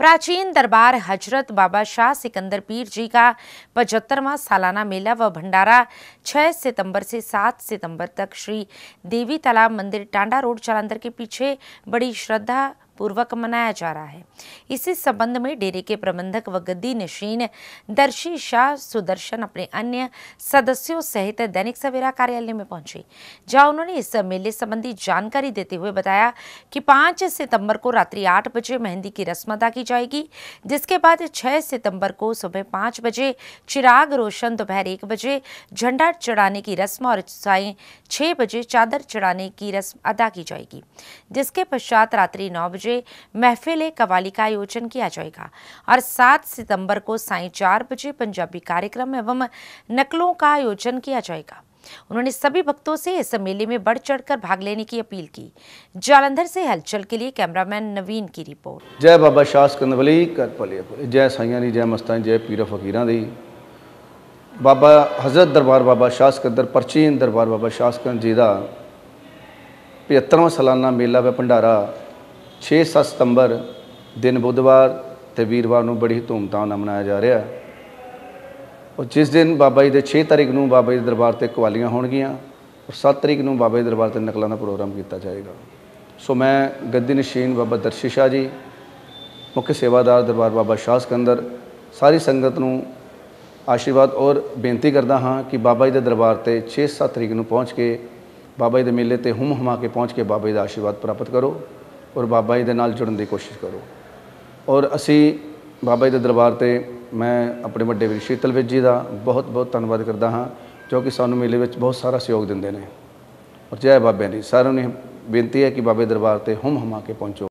प्राचीन दरबार हजरत बाबा शाह सिकंदर पीर जी का पचहत्तरवा सालाना मेला व भंडारा 6 सितंबर से 7 सितंबर तक श्री देवी तालाब मंदिर टांडा रोड चलांदर के पीछे बड़ी श्रद्धा पूर्वक मनाया जा रहा है इसी संबंध में डेरे के प्रबंधक व गद्दी नशीन दर्शी शाह सुदर्शन अपने अन्य सदस्यों सहित दैनिक सवेरा कार्यालय में पहुंचे जहां उन्होंने इस मेले संबंधी जानकारी देते हुए बताया कि पाँच सितंबर को रात्रि आठ बजे मेहंदी की रस्म अदा की जाएगी जिसके बाद छः सितंबर को सुबह पाँच बजे चिराग रोशन दोपहर एक बजे झंडा चढ़ाने की रस्म और साय छः बजे चादर चढ़ाने की रस्म अदा की जाएगी जिसके पश्चात रात्रि नौ बजे बजे महफिल कवाली का आयोजन किया जाएगा और 7 सितंबर को साय चार बजे पंजाबी कार्यक्रम एवं नकलों का आयोजन किया जाएगा उन्होंने सभी भक्तों से इस मेले में बढ़ चढ़कर भाग लेने की अपील की जालंधर से हलचल के लिए कैमरामैन नवीन की रिपोर्ट जय बाबा शाह सिकंदवली जय साइया जय मस्तानी जय पीर फकीर दी बाबा हजरत दरबार बाबा शाह सिकंदर परचीन दरबार बाबा शाह सिकंदर जी का पचहत्तरवा सालाना मेला व भंडारा 6-7 ਸਤੰਬਰ ਦਿਨ ਬੁੱਧਵਾਰ ਤੇ ਵੀਰਵਾਰ ਨੂੰ ਬੜੀ ਧੂਮਧਾਮ ਨਾਲ ਮਨਾਇਆ ਜਾ ਰਿਹਾ ਉਹ ਜਿਸ ਦਿਨ ਬਾਬਾ ਜੀ ਦੇ 6 ਤਰੀਕ ਨੂੰ ਬਾਬਾ ਜੀ ਦੇ ਦਰਬਾਰ ਤੇ ਕਵਾਲੀਆਂ ਹੋਣਗੀਆਂ ਔਰ 7 ਤਰੀਕ ਨੂੰ ਬਾਬਾ ਜੀ ਦੇ ਦਰਬਾਰ ਤੇ ਨਕਲਾਂ ਦਾ ਪ੍ਰੋਗਰਾਮ ਕੀਤਾ ਜਾਏਗਾ ਸੋ ਮੈਂ ਗੱਦੀ ਨਸ਼ੀਨ ਬਾਬਾ ਦਰਸ਼ੀ ਸ਼ਾਹ ਜੀ ਮੁੱਖ ਸੇਵਾਦਾਰ ਦਰਬਾਰ ਬਾਬਾ ਸ਼ਾਹ ਸਕੰਦਰ ਸਾਰੀ ਸੰਗਤ ਨੂੰ ਆਸ਼ੀਰਵਾਦ ਔਰ ਬੇਨਤੀ ਕਰਦਾ ਹਾਂ ਕਿ ਬਾਬਾ ਜੀ ਦੇ ਦਰਬਾਰ ਤੇ 6-7 ਤਰੀਕ ਨੂੰ ਪਹੁੰਚ ਕੇ ਬਾਬਾ ਜੀ ਦੇ ਮੇਲੇ ਤੇ ਹੁਮ ਹਮਾ ਕੇ ਪਹੁੰਚ ਕੇ ਬਾਬਾ ਜੀ ਦਾ ਆਸ਼ੀਰਵਾਦ ਪ੍ਰਾਪਤ ਕਰੋ ਔਰ ਬਾਬਾ ਜੀ ਦੇ ਨਾਲ ਜੁੜਨ ਦੀ ਕੋਸ਼ਿਸ਼ ਕਰੋ ਔਰ ਅਸੀਂ ਬਾਬਾ ਜੀ ਦੇ ਦਰਬਾਰ ਤੇ ਮੈਂ ਆਪਣੇ ਵੱਡੇ ਵੀਰ ਸ਼ੀਤਲ ਵਿੱਚ ਜੀ ਦਾ ਬਹੁਤ ਬਹੁਤ ਧੰਨਵਾਦ ਕਰਦਾ ਹਾਂ ਜੋ ਕਿ ਸਾਨੂੰ ਮੇਲੇ ਵਿੱਚ ਬਹੁਤ ਸਾਰਾ ਸਹਿਯੋਗ ਦਿੰਦੇ ਨੇ ਔਰ ਜੈ ਬਾਬੇ ਦੀ ਸਾਰਿਆਂ ਨੂੰ ਬੇਨਤੀ ਹੈ ਕਿ ਬਾਬੇ ਦਰਬਾਰ ਤੇ ਹਮ ਹਮਾ ਕੇ ਪਹੁੰਚੋ